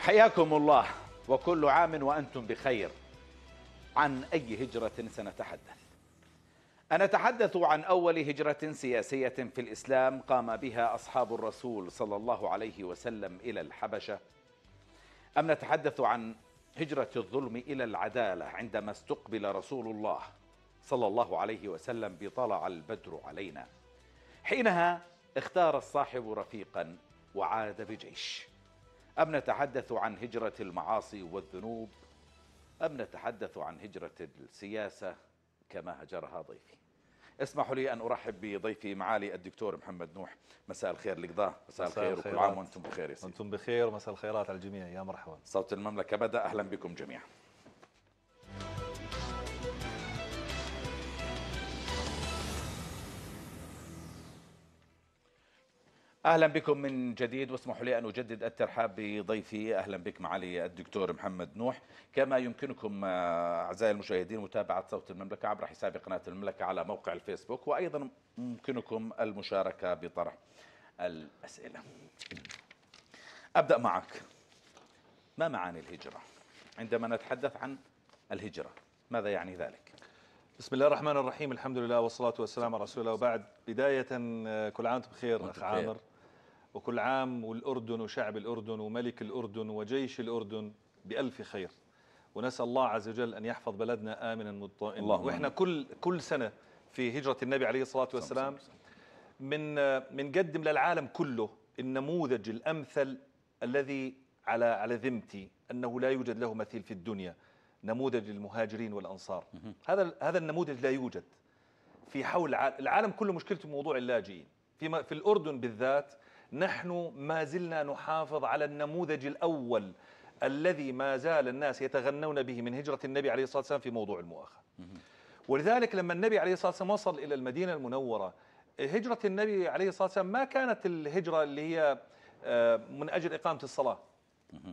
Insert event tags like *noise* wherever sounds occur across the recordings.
حياكم الله وكل عام وأنتم بخير عن أي هجرة سنتحدث أنتحدث عن أول هجرة سياسية في الإسلام قام بها أصحاب الرسول صلى الله عليه وسلم إلى الحبشة أم نتحدث عن هجرة الظلم إلى العدالة عندما استقبل رسول الله صلى الله عليه وسلم بطلع البدر علينا حينها اختار الصاحب رفيقا وعاد بجيش أم نتحدث عن هجرة المعاصي والذنوب أم نتحدث عن هجرة السياسة كما هجرها ضيفي اسمحوا لي أن أرحب بضيفي معالي الدكتور محمد نوح مساء الخير لقضاء مساء, مساء الخير وكل عام وأنتم بخير يا سيدي. أنتم بخير ومساء الخيرات على الجميع يا مرحبا صوت المملكة بدأ أهلا بكم جميعا اهلا بكم من جديد واسمحوا لي ان اجدد الترحاب بضيفي اهلا بك معالي الدكتور محمد نوح كما يمكنكم آه، اعزائي المشاهدين متابعه صوت المملكه عبر حساب قناه المملكه على موقع الفيسبوك وايضا يمكنكم المشاركه بطرح الاسئله. ابدا معك ما معاني الهجره؟ عندما نتحدث عن الهجره ماذا يعني ذلك؟ بسم الله الرحمن الرحيم الحمد لله والصلاة والسلام على رسول الله وبعد بداية آه، كل عام وانت بخير أخ عامر وكل عام والأردن وشعب الأردن وملك الأردن وجيش الأردن بألف خير ونسأل الله عز وجل أن يحفظ بلدنا آمنا مطمئنا وإحنا كل كل سنة في هجرة النبي عليه الصلاة والسلام من منقدم للعالم كله النموذج الأمثل الذي على على ذمتي أنه لا يوجد له مثيل في الدنيا نموذج المهاجرين والأنصار هذا هذا النموذج لا يوجد في حول العالم كله مشكلته موضوع اللاجئين في في الأردن بالذات نحن ما زلنا نحافظ على النموذج الأول الذي ما زال الناس يتغنون به من هجرة النبي عليه الصلاة والسلام في موضوع المؤاخاة ولذلك لما النبي عليه الصلاة والسلام وصل إلى المدينة المنورة هجرة النبي عليه الصلاة والسلام ما كانت الهجرة اللي هي آه، من أجل إقامة الصلاة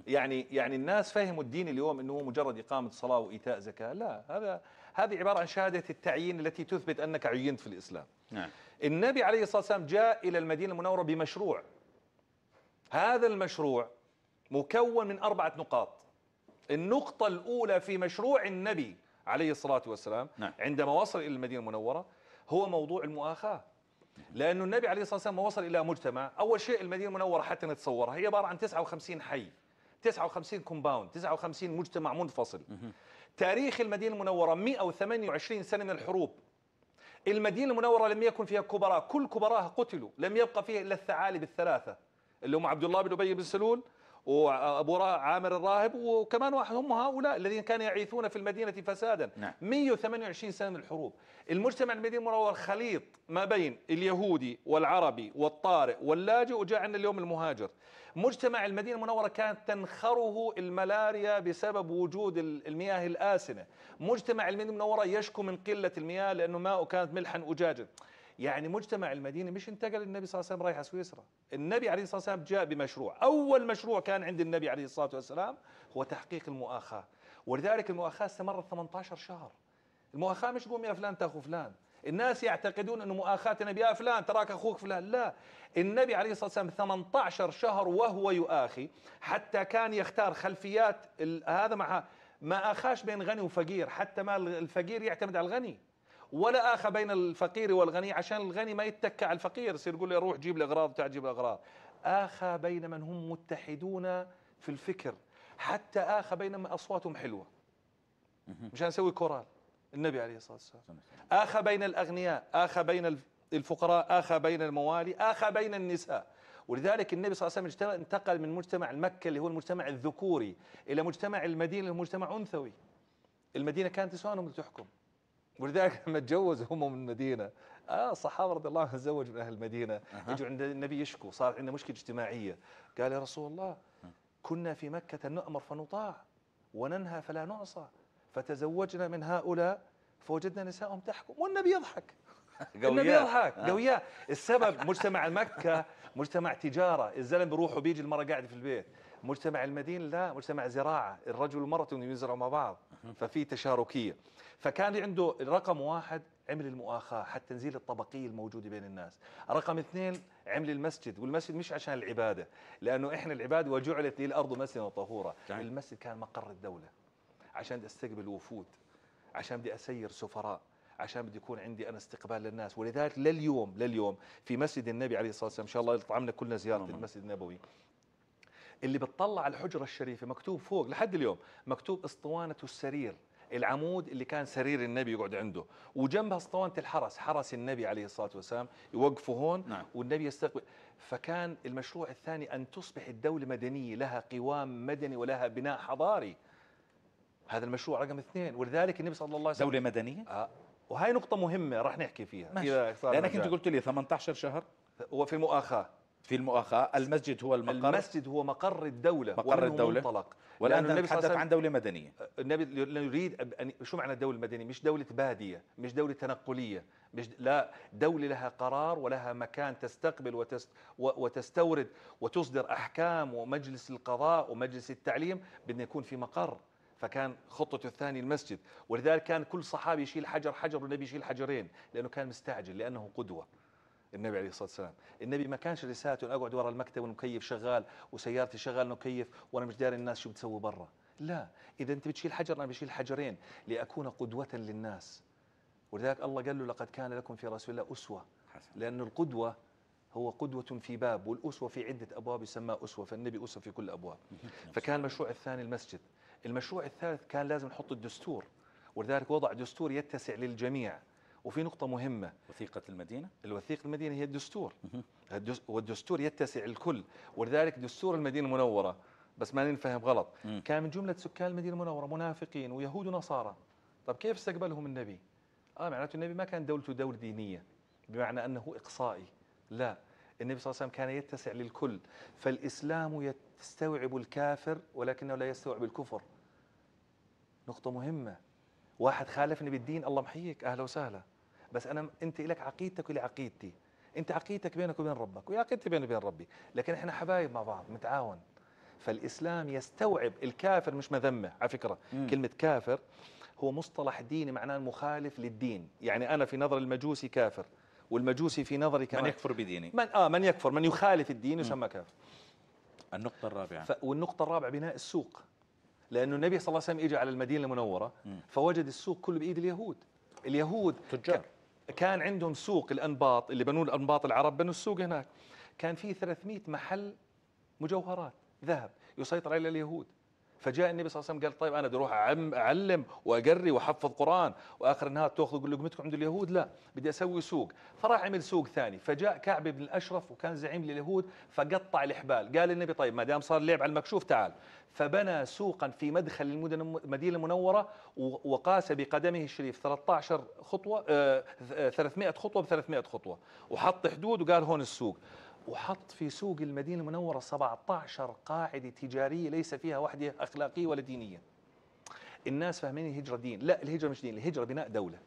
يعني يعني الناس فهموا الدين اليوم انه هو مجرد اقامه صلاه وايتاء زكاه، لا هذا هذه عباره عن شهاده التعيين التي تثبت انك عينت في الاسلام. نعم. النبي عليه الصلاة والسلام جاء إلى المدينة المنورة بمشروع هذا المشروع مكون من أربعة نقاط النقطة الأولى في مشروع النبي عليه الصلاة والسلام نعم. عندما وصل إلى المدينة المنورة هو موضوع المؤاخاة لأن النبي عليه الصلاة والسلام ما وصل إلى مجتمع أول شيء المدينة المنورة حتى نتصورها هي عبارة عن 59 حي 59 كومباوند 59 مجتمع منفصل تاريخ المدينة المنورة 128 سنة من الحروب المدينة المنورة لم يكن فيها كبراء كل كبراها قتلوا لم يبقى فيها إلا الثعالب الثلاثة اللي هم عبد الله بن أبي بن سلول وابو عامر الراهب وكمان واحد هم هؤلاء الذين كانوا يعيثون في المدينه فسادا نعم. 128 سنه من الحروب المجتمع المدينه المنور خليط ما بين اليهودي والعربي والطارئ واللاجئ وجاء عندنا اليوم المهاجر مجتمع المدينة المنورة كانت تنخره الملاريا بسبب وجود المياه الآسنة مجتمع المدينة المنورة يشكو من قلة المياه لأنه ماءه كانت ملحا أجاجا يعني مجتمع المدينة مش انتقل النبي صلى الله عليه وسلم رايح على سويسرا النبي عليه الصلاة والسلام جاء بمشروع أول مشروع كان عند النبي عليه الصلاة والسلام هو تحقيق المؤاخاة ولذلك المؤاخاة استمرت 18 شهر المؤاخاة مش قوم يا فلان تأخو فلان الناس يعتقدون أن النبي يا فلان تراك أخوك فلان لا النبي عليه الصلاة والسلام 18 شهر وهو يؤاخي حتى كان يختار خلفيات هذا مع ما أخاش بين غني وفقير حتى ما الفقير يعتمد على الغني ولا اخى بين الفقير والغني عشان الغني ما يتكى على الفقير يصير يقول له روح جيب لي اغراض تعال جيب اغراض اخى بين من هم متحدون في الفكر حتى اخى بين من اصواتهم حلوه مشان نسوي كورال النبي عليه الصلاة والسلام آخى بين الأغنياء آخى بين الفقراء آخى بين الموالي آخى بين النساء ولذلك النبي صلى الله عليه وسلم انتقل من مجتمع مكة اللي هو المجتمع الذكوري إلى مجتمع المدينة اللي هو مجتمع أنثوي المدينة كانت نسوانهم اللي تحكم ولذلك *laughs* لما تجوز هم من المدينة آه الصحابة رضي الله عنهم تزوجوا من أهل المدينة أه. يجوا عند النبي يشكوا صار عندنا مشكلة اجتماعية قال يا رسول الله أه. كنا في مكة نأمر فنطاع وننهى فلا نعصى فتزوجنا من هؤلاء فوجدنا نساءهم تحكم والنبي يضحك *laughs* النبي يضحك آه. قوية السبب *laughs* مجتمع مكة مجتمع تجارة الزلم بيروح وبيجي المرة قاعد في البيت مجتمع المدينة لا مجتمع زراعة الرجل والمرأة يزرعوا مع بعض ففي تشاركية فكان عنده رقم واحد عمل المؤاخاة حتى تنزيل الطبقية الموجودة بين الناس رقم اثنين عمل المسجد والمسجد مش عشان العبادة لأنه إحنا العبادة وجعلت لي الأرض وطهورة المسجد كان مقر الدولة عشان بدي استقبل وفود عشان بدي اسير سفراء عشان بدي يكون عندي انا استقبال للناس ولذلك لليوم لليوم في مسجد النبي عليه الصلاه والسلام ان شاء الله يطعمنا كلنا زياره نعم. المسجد النبوي اللي بتطلع على الحجره الشريفه مكتوب فوق لحد اليوم مكتوب اسطوانه السرير العمود اللي كان سرير النبي يقعد عنده وجنبها اسطوانه الحرس حرس النبي عليه الصلاه والسلام يوقفوا هون نعم. والنبي يستقبل فكان المشروع الثاني ان تصبح الدوله مدنيه لها قوام مدني ولها بناء حضاري هذا المشروع رقم اثنين ولذلك النبي صلى الله عليه وسلم دولة مدنية؟ آه وهي نقطة مهمة راح نحكي فيها ماشي. إذا صار لأنك أنت قلت لي 18 شهر وفي مؤاخاة في المؤاخاة المسجد هو المقر المسجد هو مقر الدولة مقر الدولة منطلق والآن النبي نتحدث صلى عن دولة مدنية آه، النبي نريد أن شو معنى الدولة المدنية مش دولة بادية مش دولة تنقلية مش لا دولة لها قرار ولها مكان تستقبل وتست وتستورد وتصدر أحكام ومجلس القضاء ومجلس التعليم بدنا يكون في مقر فكان خطته الثانية المسجد ولذلك كان كل صحابي يشيل حجر حجر والنبي يشيل حجرين لأنه كان مستعجل لأنه قدوة النبي عليه الصلاة والسلام النبي ما كانش رسالته أن أقعد ورا المكتب والمكيف شغال وسيارتي شغال مكيف وأنا مش داري الناس شو بتسوي برا لا إذا أنت بتشيل حجر أنا بشيل حجرين لأكون قدوة للناس ولذلك الله قال له لقد كان لكم في رسول الله أسوة لانه لأن القدوة هو قدوة في باب والأسوة في عدة أبواب يسمى أسوة فالنبي أسوة في كل أبواب فكان المشروع الثاني المسجد المشروع الثالث كان لازم نحط الدستور ولذلك وضع دستور يتسع للجميع وفي نقطة مهمة وثيقة المدينة؟ الوثيقة المدينة هي الدستور والدستور يتسع الكل ولذلك دستور المدينة المنورة بس ما نفهم غلط كان من جملة سكان المدينة المنورة منافقين ويهود ونصارى طب كيف استقبلهم النبي؟ آه معناته النبي ما كان دولته دولة دينية بمعنى أنه إقصائي لا النبي صلى الله عليه وسلم كان يتسع للكل فالإسلام يستوعب الكافر ولكنه لا يستوعب الكفر نقطة مهمة واحد خالفني بالدين الله محييك أهلا وسهلا بس أنا أنت لك عقيدتك ولي عقيدتي أنت عقيدتك بينك وبين ربك ويا عقيدتي بيني وبين ربي لكن إحنا حبايب مع بعض متعاون فالإسلام يستوعب الكافر مش مذمة على فكرة م. كلمة كافر هو مصطلح ديني معناه مخالف للدين يعني أنا في نظر المجوسي كافر والمجوسي في نظري كمان من يكفر بديني من آه من يكفر من يخالف الدين يسمى كافر النقطة الرابعة والنقطة الرابعة بناء السوق لأنه النبي صلى الله عليه وسلم إجى على المدينة المنورة فوجد السوق كله بإيد اليهود اليهود تجار كان عندهم سوق الأنباط اللي بنوا الأنباط العرب بنوا السوق هناك كان في 300 محل مجوهرات ذهب يسيطر على اليهود فجاء النبي صلى الله عليه وسلم قال طيب انا بدي اروح اعلم واقري واحفظ قران واخر النهار تاخذوا لقمتكم عند اليهود لا بدي اسوي سوق فراح عمل سوق ثاني فجاء كعب بن الاشرف وكان زعيم لليهود فقطع الحبال قال النبي طيب ما دام صار لعب على المكشوف تعال فبنى سوقا في مدخل المدينه المنوره وقاس بقدمه الشريف 13 خطوه 300 آه، خطوه ب 300 خطوه وحط حدود وقال هون السوق وحط في سوق المدينة المنورة 17 قاعدة تجارية ليس فيها وحدة أخلاقية ولا دينية الناس فاهمين الهجرة دين لا الهجرة مش دين الهجرة بناء دولة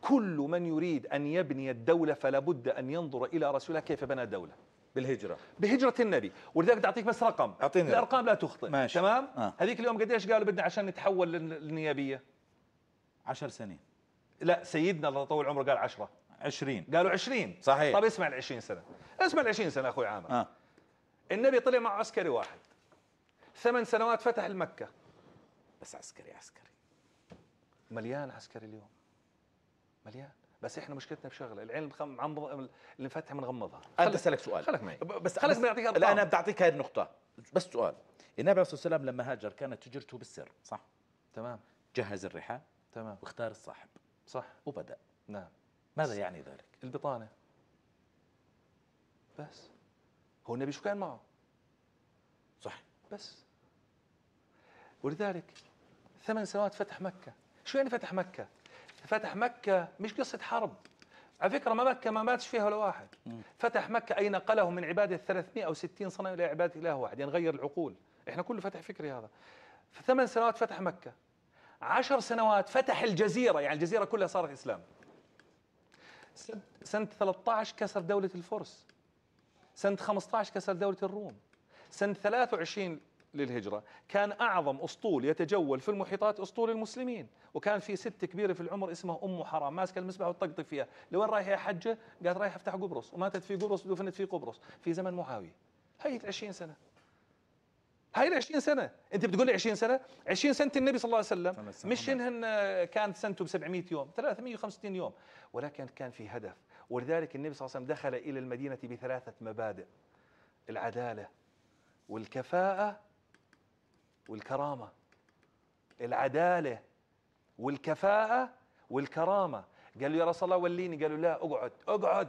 كل من يريد أن يبني الدولة فلا بد أن ينظر إلى رسولها كيف بنى الدولة بالهجرة بهجرة النبي ولذلك بدي أعطيك بس رقم أعطيني الأرقام لا تخطئ ماشي. تمام آه. هذيك اليوم قديش قالوا بدنا عشان نتحول للنيابية عشر سنين لا سيدنا الله يطول عمره قال عشرة 20 قالوا 20 صحيح طب اسمع ال 20 سنه اسمع ال 20 سنه اخوي عامر آه. النبي طلع مع عسكري واحد ثمان سنوات فتح المكه بس عسكري عسكري مليان عسكري اليوم مليان بس احنا مشكلتنا بشغله العين اللي فتح بنغمضها انت اسالك سؤال خلك معي بس خلك بعطيك لا انا بعطيك هاي النقطه بس سؤال النبي عليه الصلاه والسلام لما هاجر كانت تجرته بالسر صح تمام جهز الرحال تمام واختار الصاحب صح وبدا نعم ماذا يعني ذلك؟ البطانة بس هو النبي شو كان معه؟ صح بس ولذلك ثمان سنوات فتح مكة شو يعني فتح مكة؟ فتح مكة مش قصة حرب على فكرة ما مكة ما ماتش فيها ولا واحد فتح مكة أي نقله من عبادة 360 صنم إلى عبادة إله واحد يعني غير العقول إحنا كله فتح فكري هذا فثمان سنوات فتح مكة عشر سنوات فتح الجزيرة يعني الجزيرة كلها صارت إسلام سنة 13 كسر دولة الفرس سنة 15 كسر دولة الروم سنة 23 للهجرة كان أعظم أسطول يتجول في المحيطات أسطول المسلمين وكان في ست كبيرة في العمر اسمها أم حرام ماسكة المسبح وتطقطق فيها لوين رايح يا حجة قالت رايح أفتح قبرص وماتت في قبرص ودفنت في قبرص في زمن معاوية هي 20 سنة هاي 20 سنه انت بتقول لي 20 سنه 20 سنه النبي صلى الله عليه وسلم مش انهن آه، كانت سنته ب 700 يوم 365 يوم ولكن كان في هدف ولذلك النبي صلى الله عليه وسلم دخل الى المدينه بثلاثه مبادئ العداله والكفاءه والكرامه العداله والكفاءه والكرامه قال له يا رسول الله وليني قالوا لا اقعد اقعد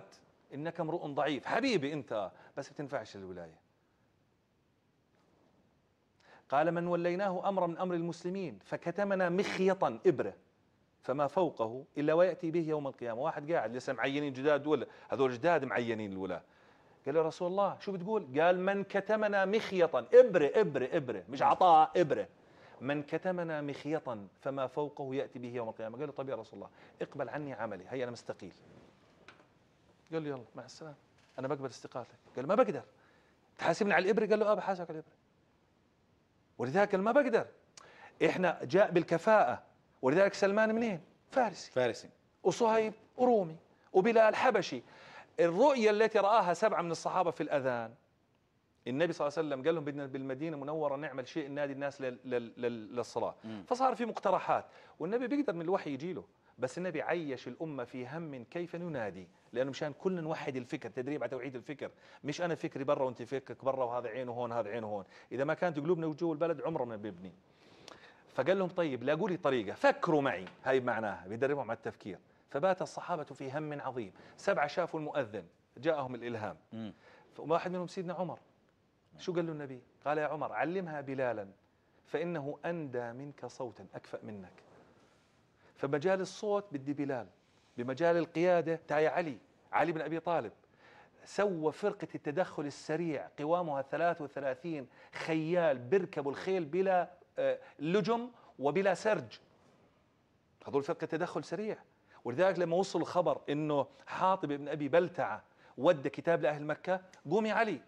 انك امرؤ ضعيف حبيبي انت بس بتنفعش الولايه قال من وليناه أمر من أمر المسلمين فكتمنا مخيطا إبرة فما فوقه إلا ويأتي به يوم القيامة واحد قاعد لسه معينين جداد ولا هذول جداد معينين الولاة قال يا رسول الله شو بتقول قال من كتمنا مخيطا إبرة إبرة إبرة مش نعم. عطاء إبرة من كتمنا مخيطا فما فوقه يأتي به يوم القيامة قال له طيب يا رسول الله اقبل عني عملي هيا أنا مستقيل قال له يلا مع السلامة أنا بقبل استقالتك قال ما بقدر تحاسبني على الإبرة قال له أبا آه، حاسبك على الإبرة ولذلك ما بقدر احنا جاء بالكفاءه ولذلك سلمان منين فارسي فارسي وصهيب ورومي وبلال حبشي الرؤية التي رآها سبعة من الصحابة في الأذان النبي صلى الله عليه وسلم قال لهم بدنا بالمدينه منوره نعمل شيء نادي الناس للصلاه فصار في مقترحات والنبي بيقدر من الوحي يجي له بس النبي عيش الأمة في هم كيف ننادي لأنه مشان كل نوحد الفكر تدريب على توحيد الفكر مش أنا فكري برا وانت فكرك برا وهذا عينه هون هذا عينه هون إذا ما كانت قلوبنا وجوه البلد عمرنا ما بيبني فقال لهم طيب لاقوا لي طريقة فكروا معي هاي معناها بيدربهم على التفكير فبات الصحابة في هم عظيم سبعة شافوا المؤذن جاءهم الإلهام واحد منهم سيدنا عمر شو قال له النبي قال يا عمر علمها بلالا فإنه أندى منك صوتا أكفأ منك فمجال الصوت بدي بلال بمجال القيادة تعي علي علي بن أبي طالب سوى فرقة التدخل السريع قوامها 33 خيال بيركبوا الخيل بلا آه، لجم وبلا سرج هذول فرقة تدخل سريع ولذلك لما وصل الخبر انه حاطب بن ابي بلتعه ودى كتاب لاهل مكه قومي علي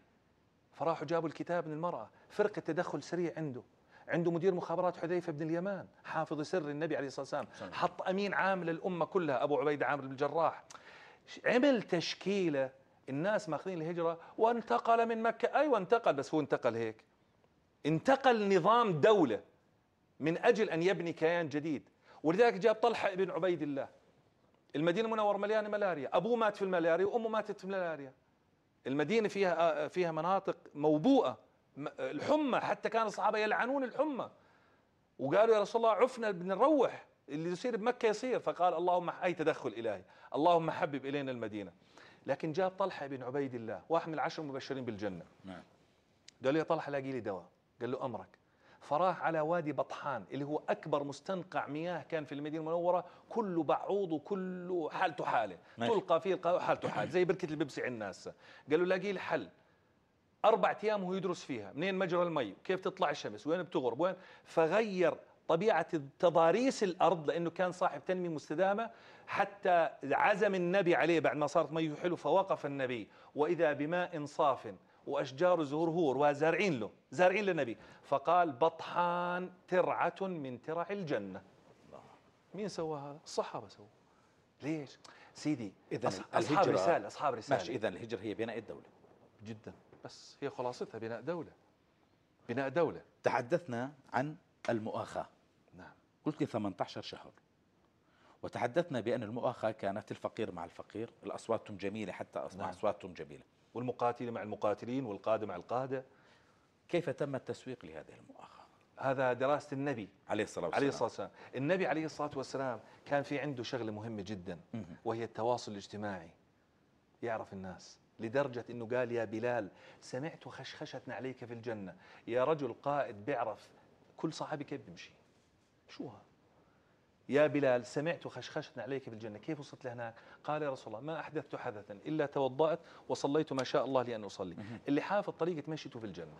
فراحوا جابوا الكتاب من المرأة فرقة تدخل سريع عنده عنده مدير مخابرات حذيفه بن اليمان حافظ سر النبي عليه الصلاه والسلام حط امين عام للامه كلها ابو عبيده عامر بن الجراح عمل تشكيله الناس ماخذين الهجره وانتقل من مكه ايوه انتقل بس هو انتقل هيك انتقل نظام دوله من اجل ان يبني كيان جديد ولذلك جاب طلحه بن عبيد الله المدينه المنوره مليانه ملاريا ابوه مات في الملاريا وامه ماتت في الملاريا المدينه فيها آه، آه، فيها مناطق موبوءه آه، الحمى حتى كان الصحابه يلعنون الحمى وقالوا يا رسول الله عفنا بنروح اللي يصير بمكه يصير فقال اللهم اي تدخل الهي اللهم حبب الينا المدينه لكن جاء طلحه بن عبيد الله واحد من العشر المبشرين بالجنه نعم قال له يا طلحه لاقي لي دواء قال له امرك فراح على وادي بطحان اللي هو أكبر مستنقع مياه كان في المدينة المنورة كله بعوض وكله حالته حالة تلقى فيه القهوة حالته حالة زي بركة الببسي عند الناس قالوا لاقي لي حل أربع أيام وهو يدرس فيها منين مجرى المي وكيف تطلع الشمس وين بتغرب وين فغير طبيعة تضاريس الأرض لأنه كان صاحب تنمية مستدامة حتى عزم النبي عليه بعد ما صارت ميه حلو فوقف النبي وإذا بماء صاف وأشجار زهرهور وزارعين له زارعين للنبي فقال بطحان ترعة من ترع الجنة مين سوى هذا؟ الصحابة سووا ليش؟ سيدي إذا أصحاب رسالة أصحاب رسالة ماشي إذا الهجرة هي بناء الدولة جدا بس هي خلاصتها بناء دولة بناء دولة تحدثنا عن المؤاخاة نعم قلت لي 18 شهر وتحدثنا بأن المؤاخاة كانت الفقير مع الفقير الأصواتهم جميلة حتى أصبح نعم. أصواتهم جميلة والمقاتل مع المقاتلين والقادة مع القادة كيف تم التسويق لهذه المؤاخذة؟ هذا دراسة النبي عليه الصلاة والسلام عليه الصلاة والسلام النبي عليه الصلاة والسلام كان في عنده شغلة مهمة جدا وهي التواصل الاجتماعي يعرف الناس لدرجة أنه قال يا بلال سمعت خشخشة عليك في الجنة يا رجل قائد بيعرف كل صحابي كيف بيمشي شو هذا يا بلال سمعت خشخشة عليك في الجنة كيف وصلت لهناك قال يا رسول الله ما أحدثت حدثا إلا توضأت وصليت ما شاء الله لأن أصلي اللي حافظ طريقة مشيته في الجنة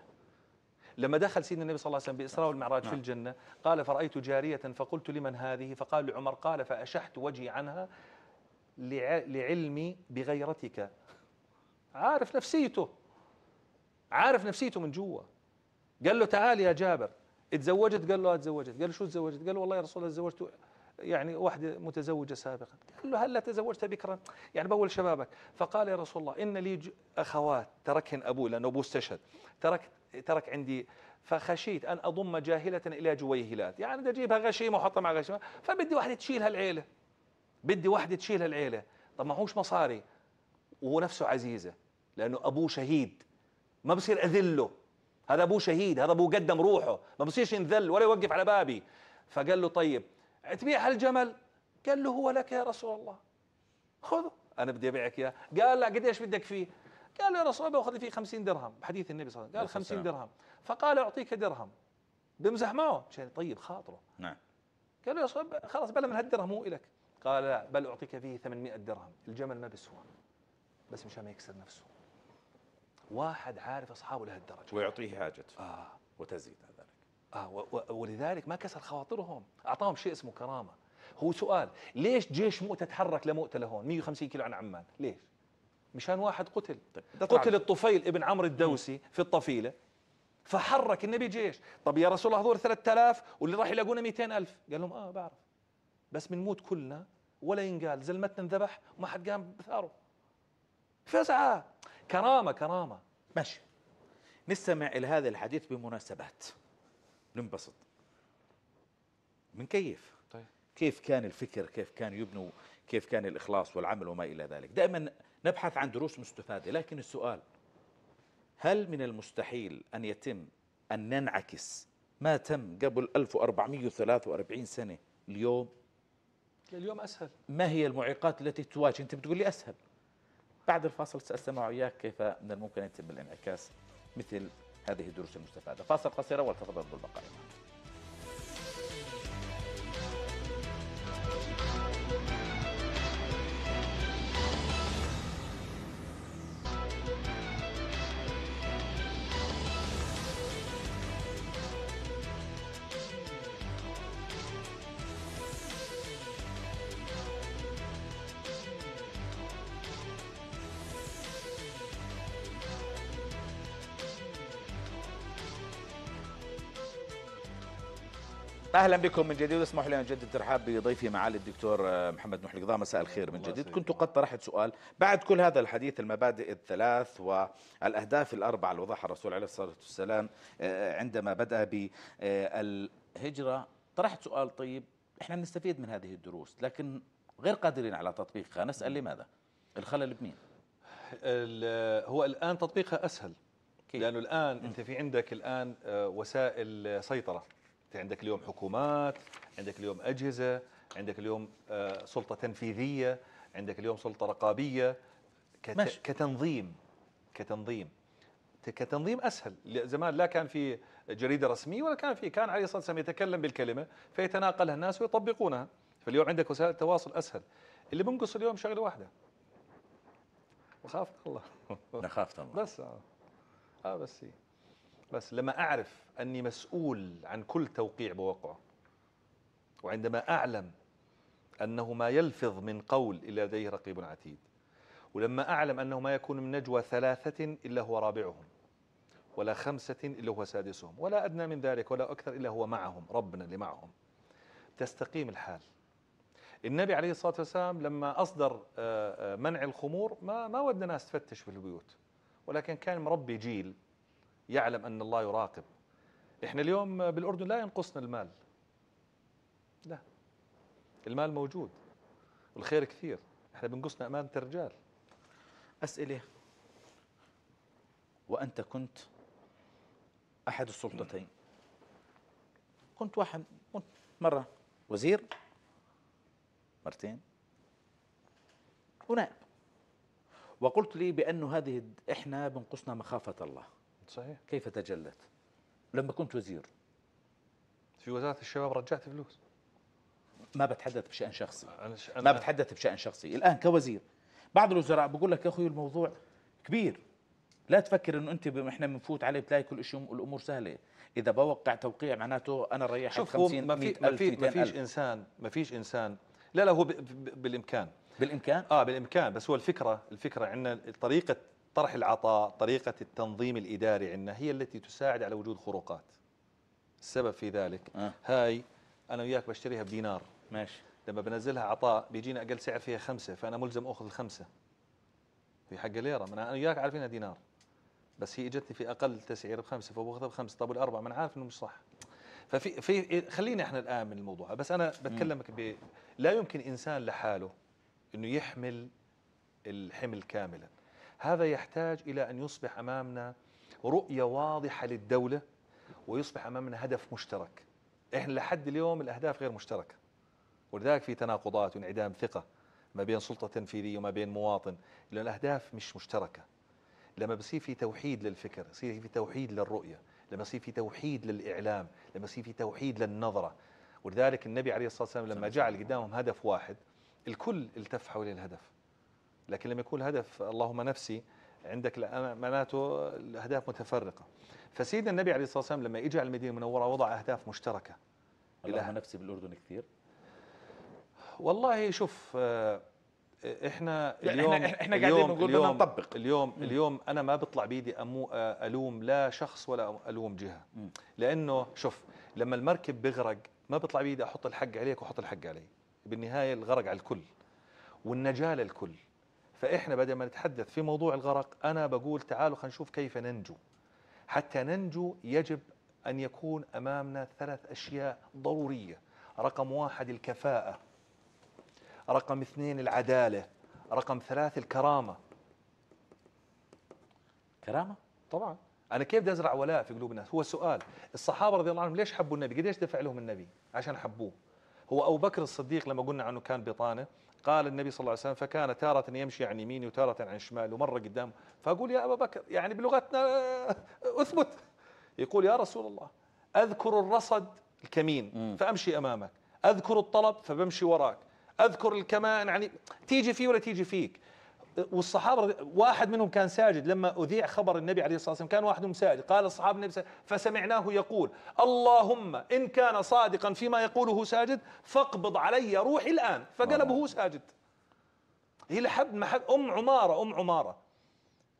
لما دخل سيدنا النبي صلى الله عليه وسلم بإسراء نعم. والمعراج في نعم. الجنة قال فرأيت جارية فقلت لمن هذه فقال لعمر قال فأشحت وجهي عنها لعلمي بغيرتك عارف نفسيته عارف نفسيته من جوا قال له تعال يا جابر اتزوجت قال له اتزوجت قال له شو تزوجت قال له والله يا رسول الله تزوجت يعني واحدة متزوجة سابقا قال له هل تزوجت بكرا يعني بأول شبابك فقال يا رسول الله إن لي أخوات تركهن أبوي لأنه أبوه استشهد ترك, ترك عندي فخشيت أن أضم جاهلة إلى جويهلات يعني بدي أجيبها غشيمة وأحطها مع غشيمة فبدي واحدة تشيل هالعيلة بدي واحدة تشيل هالعيلة طب ما هوش مصاري ونفسه عزيزة لأنه أبوه شهيد ما بصير أذله هذا أبوه شهيد هذا أبوه قدم روحه ما بصيرش ينذل ولا يوقف على بابي فقال له طيب تبيع هالجمل قال له هو لك يا رسول الله خذه انا بدي ابيعك اياه قال لا قديش بدك فيه قال يا رسول الله باخذ فيه 50 درهم حديث النبي صلى الله عليه وسلم قال 50 درهم فقال اعطيك درهم بمزح معه مشان يطيب خاطره نعم قال له يا رسول الله خلاص بلا من هالدرهم مو إلك قال لا بل اعطيك فيه 800 درهم الجمل ما بسوى بس مشان ما يكسر نفسه واحد عارف اصحابه لهالدرجه ويعطيه حاجته اه وتزيد ذلك آه ولذلك ما كسر خواطرهم أعطاهم شيء اسمه كرامة هو سؤال ليش جيش مؤتة تحرك لمؤتة لهون 150 كيلو عن عمان ليش مشان واحد قتل طيب، قتل الطفيل ابن عمرو الدوسي في الطفيلة فحرك النبي جيش طب يا رسول الله هذول 3000 واللي راح يلاقونا 200000 قال لهم اه بعرف بس بنموت كلنا ولا ينقال زلمتنا انذبح وما حد قام بثاره فزعة كرامة كرامة ماشي نستمع إلى هذا الحديث بمناسبات ننبسط بنكيف طيب. كيف كان الفكر كيف كان يبنوا كيف كان الإخلاص والعمل وما إلى ذلك دائما نبحث عن دروس مستفادة لكن السؤال هل من المستحيل أن يتم أن ننعكس ما تم قبل 1443 سنة اليوم اليوم أسهل ما هي المعيقات التي تواجه أنت بتقول لي أسهل بعد الفاصل سأستمع إياك كيف من الممكن أن يتم الانعكاس مثل هذه الدروس المستفادة فاصل قصيرة والتفضل بالبقاء اهلا بكم من جديد اسمحوا لي ان اجدد الترحاب بضيفي معالي الدكتور محمد نوح القضاء مساء الخير من جديد كنت قد طرحت سؤال بعد كل هذا الحديث المبادئ الثلاث والاهداف الاربعه اللي وضعها الرسول عليه الصلاه والسلام آه، عندما بدا بالهجره طرحت سؤال طيب احنا بنستفيد من هذه الدروس لكن غير قادرين على تطبيقها نسال لماذا الخلل بمين هو الان تطبيقها اسهل كيف؟ لانه الان انت في عندك الان آه، وسائل سيطره انت عندك اليوم حكومات عندك اليوم اجهزه عندك اليوم آه، سلطه تنفيذيه عندك اليوم سلطه رقابيه كت... ماشي. كتنظيم كتنظيم كتنظيم اسهل زمان لا كان في جريده رسميه ولا كان في كان عليه الصلاه والسلام يتكلم بالكلمه فيتناقلها الناس ويطبقونها فاليوم عندك وسائل التواصل اسهل اللي بنقص اليوم شغله واحده وخافت الله نخافت الله بس اه, آه بس إيه. بس لما أعرف أني مسؤول عن كل توقيع بوقعه وعندما أعلم أنه ما يلفظ من قول إلا لديه رقيب عتيد ولما أعلم أنه ما يكون من نجوى ثلاثة إلا هو رابعهم ولا خمسة إلا هو سادسهم ولا أدنى من ذلك ولا أكثر إلا هو معهم ربنا اللي معهم تستقيم الحال النبي عليه الصلاة والسلام لما أصدر آه، آه، منع الخمور ما, ما ودنا ناس تفتش في البيوت ولكن كان مربي جيل يعلم أن الله يراقب إحنا اليوم بالأردن لا ينقصنا المال لا المال موجود والخير كثير إحنا بنقصنا أمانة الرجال أسئلة وأنت كنت أحد السلطتين كنت واحد كنت مرة وزير مرتين ونائب وقلت لي بأن هذه إحنا بنقصنا مخافة الله صحيح كيف تجلت لما كنت وزير في وزاره الشباب رجعت فلوس ما بتحدث بشان شخصي أنا ش... أنا ما بتحدث بشان شخصي الان كوزير بعض الوزراء بقول لك يا اخوي الموضوع كبير لا تفكر انه انت احنا بنفوت عليه بتلاقي كل شيء الامور سهله اذا بوقع توقيع معناته انا ريحت 50 ما في ما في ما فيش انسان ما فيش انسان لا لا هو بالامكان بالامكان اه بالامكان بس هو الفكره الفكره عندنا طريقه طرح العطاء طريقة التنظيم الإداري عندنا هي التي تساعد على وجود خروقات السبب في ذلك أه. هاي أنا وياك بشتريها بدينار ماشي لما بنزلها عطاء بيجينا أقل سعر فيها خمسة فأنا ملزم أخذ الخمسة في حق ليرة من أنا وياك عارفينها دينار بس هي اجتني في أقل تسعير بخمسة فباخذها بخمسة طب الأربعة ما أنا عارف إنه مش صح ففي في خلينا احنا الآن من الموضوع بس أنا بتكلمك ب لا يمكن إنسان لحاله إنه يحمل الحمل كاملا هذا يحتاج إلى أن يصبح أمامنا رؤية واضحة للدولة ويصبح أمامنا هدف مشترك إحنا لحد اليوم الأهداف غير مشتركة ولذلك في تناقضات وانعدام ثقة ما بين سلطة تنفيذية وما بين مواطن لأن الأهداف مش مشتركة لما بصير في توحيد للفكر يصير في توحيد للرؤية لما يصير في توحيد للإعلام لما يصير في توحيد للنظرة ولذلك النبي عليه الصلاة والسلام لما جعل قدامهم هدف واحد الكل التف حول الهدف لكن لما يكون الهدف اللهم نفسي عندك معناته الاهداف متفرقه فسيدنا النبي عليه الصلاه والسلام لما اجى على المدينه المنوره وضع اهداف مشتركه اللهم نفسي بالاردن كثير والله شوف آه، احنا يعني اليوم احنا احنا قاعدين نقول بدنا نطبق اليوم اليوم انا ما بطلع بايدي امو آه، الوم لا شخص ولا الوم جهه لانه شوف لما المركب بغرق ما بطلع بايدي احط الحق عليك واحط الحق علي بالنهايه الغرق على الكل والنجاه للكل فإحنا بدل ما نتحدث في موضوع الغرق أنا بقول تعالوا خلينا نشوف كيف ننجو حتى ننجو يجب أن يكون أمامنا ثلاث أشياء ضرورية رقم واحد الكفاءة رقم اثنين العدالة رقم ثلاث الكرامة كرامة طبعا أنا كيف بدي أزرع ولاء في قلوب الناس هو سؤال الصحابة رضي الله عنهم ليش حبوا النبي قديش دفع لهم النبي عشان حبوه هو أبو بكر الصديق لما قلنا عنه كان بطانة قال النبي صلى الله عليه وسلم فكان تارة يمشي عن يميني وتارة عن شمالي ومر قدام فأقول يا أبا بكر يعني بلغتنا آه، أثبت يقول يا رسول الله أذكر الرصد الكمين فأمشي أمامك أذكر الطلب فبمشي وراك أذكر الكمان يعني تيجي فيه ولا تيجي فيك والصحابه واحد منهم كان ساجد لما اذيع خبر النبي عليه الصلاه والسلام كان واحد منهم ساجد قال الصحابه النبي فسمعناه يقول اللهم ان كان صادقا فيما يقوله ساجد فاقبض علي روحي الان فقلبه ساجد هي لحد محل ام عماره ام عماره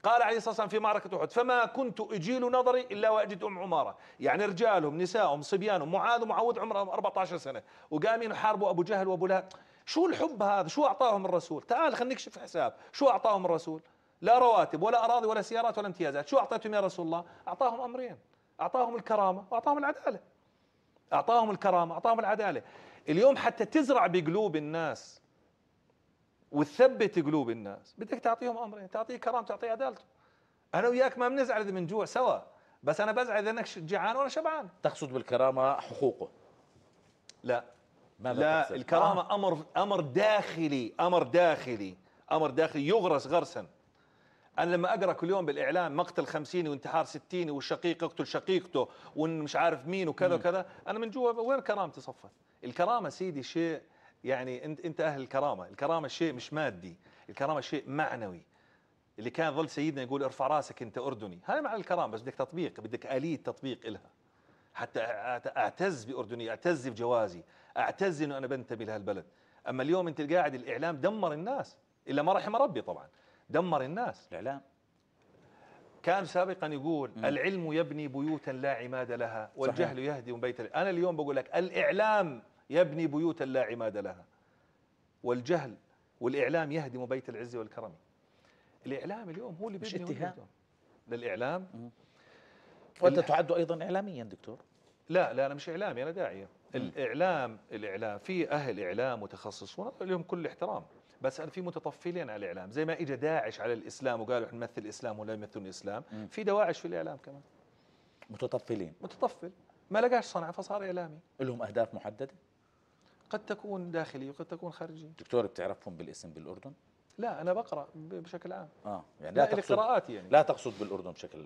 قال عليه الصلاه والسلام في معركه احد فما كنت اجيل نظري الا واجد ام عماره يعني رجالهم نسائهم صبيانهم معاذ ومعوذ عمره 14 سنه وقامين يحاربوا ابو جهل وابو لهب شو الحب هذا شو أعطاهم الرسول تعال خلينا نكشف حساب شو أعطاهم الرسول لا رواتب ولا أراضي ولا سيارات ولا امتيازات شو أعطيتهم يا رسول الله أعطاهم أمرين أعطاهم الكرامة وأعطاهم العدالة أعطاهم الكرامة أعطاهم العدالة اليوم حتى تزرع بقلوب الناس وتثبت قلوب الناس بدك تعطيهم أمرين تعطيه كرامة تعطيه عدالته أنا وياك ما بنزعل إذا من جوع سوا بس أنا بزعل إذا أنك جعان وأنا شبعان تقصد بالكرامة حقوقه لا ماذا لا الكرامة آه. أمر أمر داخلي أمر داخلي أمر داخلي يغرس غرسا أنا لما أقرأ كل يوم بالإعلام مقتل 50 وانتحار 60 والشقيق يقتل شقيقته ومش عارف مين وكذا وكذا أنا من جوا وين كرامتي صفت الكرامة سيدي شيء يعني أنت أنت أهل الكرامة الكرامة شيء مش مادي الكرامة شيء معنوي اللي كان ظل سيدنا يقول ارفع راسك انت اردني هاي معنى الكرامه بس بدك تطبيق بدك اليه تطبيق لها حتى اعتز باردني اعتز بجوازي اعتز انه انا بنتمي لهالبلد اما اليوم انت قاعد الاعلام دمر الناس الا ما رحم ربي طبعا دمر الناس الاعلام كان سابقا يقول مم. العلم يبني بيوتا لا عماد لها والجهل صحيح. يهدم بيتا انا اليوم بقول لك الاعلام يبني بيوتا لا عماد لها والجهل والاعلام يهدم بيت العز والكرم الاعلام اليوم هو اللي بيبني مش اتهام للاعلام مم. وانت تعد ايضا اعلاميا دكتور لا لا انا مش اعلامي انا داعيه الاعلام الاعلام في اهل اعلام متخصصون لهم كل الاحترام بس انا في متطفلين على الاعلام زي ما اجى داعش على الاسلام وقالوا احنا نمثل الاسلام ولا يمثلون الاسلام مم. في دواعش في الاعلام كمان متطفلين متطفل ما لقاش صنعه فصار اعلامي لهم اهداف محدده قد تكون داخليه وقد تكون خارجيه دكتور بتعرفهم بالاسم بالاردن لا انا بقرا بشكل عام اه يعني لا, لا تقصد القراءات يعني لا تقصد بالاردن بشكل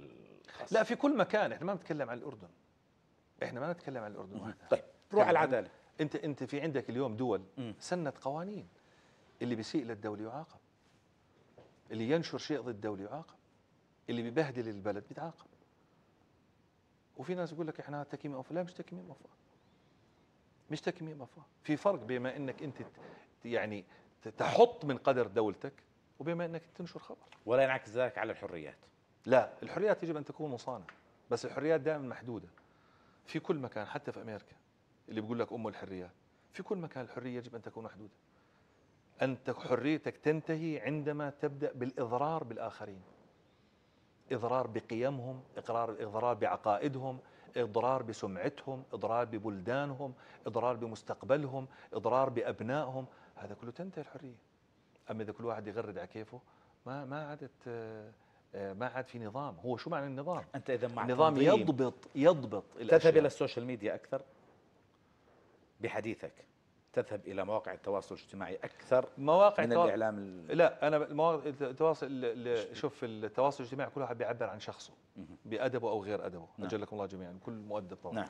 خاص لا في كل مكان احنا ما بنتكلم عن الاردن احنا ما نتكلم عن الاردن *laughs* طيب روح على العداله انت انت في عندك اليوم دول سنت قوانين اللي بيسيء للدوله يعاقب اللي ينشر شيء ضد الدوله يعاقب اللي بيبهدل البلد بيتعاقب وفي ناس يقول لك احنا تكميم اوفى لا مش تكميم اوفى مش تكميم اوفى في فرق بما انك انت يعني تحط من قدر دولتك وبما انك تنشر خبر ولا ينعكس ذلك على الحريات لا الحريات يجب ان تكون مصانه بس الحريات دائما محدوده في كل مكان حتى في امريكا اللي بيقول لك ام الحريات في كل مكان الحريه يجب ان تكون محدوده انت حريتك تنتهي عندما تبدا بالاضرار بالاخرين اضرار بقيمهم اقرار اضرار بعقائدهم اضرار بسمعتهم اضرار ببلدانهم اضرار بمستقبلهم اضرار بابنائهم هذا كله تنتهي الحريه اما اذا كل واحد يغرد على كيفه ما ما عادت آه، ما عاد في نظام هو شو معنى النظام انت اذا مع النظام يضبط يضبط تذهب الى السوشيال ميديا اكثر بحديثك تذهب الى مواقع التواصل الاجتماعي اكثر مواقع من التواصل الاعلام لا انا المواقع التواصل شوف التواصل الاجتماعي كل واحد بيعبر عن شخصه بادبه او غير ادبه نعم. اجلكم الله جميعا كل مؤدب طبعا نعم.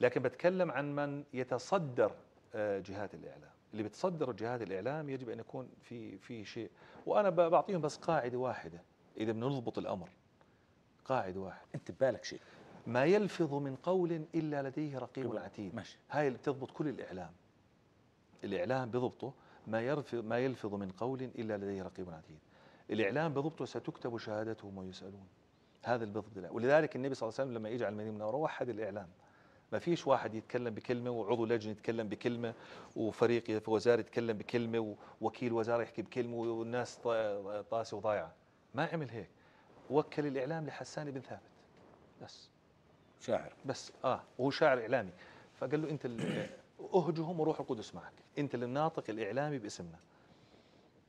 لكن بتكلم عن من يتصدر آه، جهات الاعلام اللي بتصدر الجهات الاعلام يجب ان يكون في في شيء وانا بعطيهم بس قاعده واحده اذا بنضبط الامر قاعده واحده انت ببالك شيء ما يلفظ من قول الا لديه رقيب عتيد ماشي. هاي اللي بتضبط كل الاعلام الاعلام بضبطه ما يلفظ ما يلفظ من قول الا لديه رقيب عتيد الاعلام بضبطه ستكتب شهادتهم ويسالون هذا البضبط ولذلك النبي صلى الله عليه وسلم لما يجي على المدينه المنوره وحد الاعلام ما فيش واحد يتكلم بكلمة وعضو لجنة يتكلم بكلمة وفريق في وزارة يتكلم بكلمة ووكيل وزارة يحكي بكلمة والناس طاسة وضايعة ما عمل هيك وكل الإعلام لحسان بن ثابت بس شاعر بس آه وهو شاعر إعلامي فقال له أنت أهجهم وروح القدس معك أنت الناطق الإعلامي باسمنا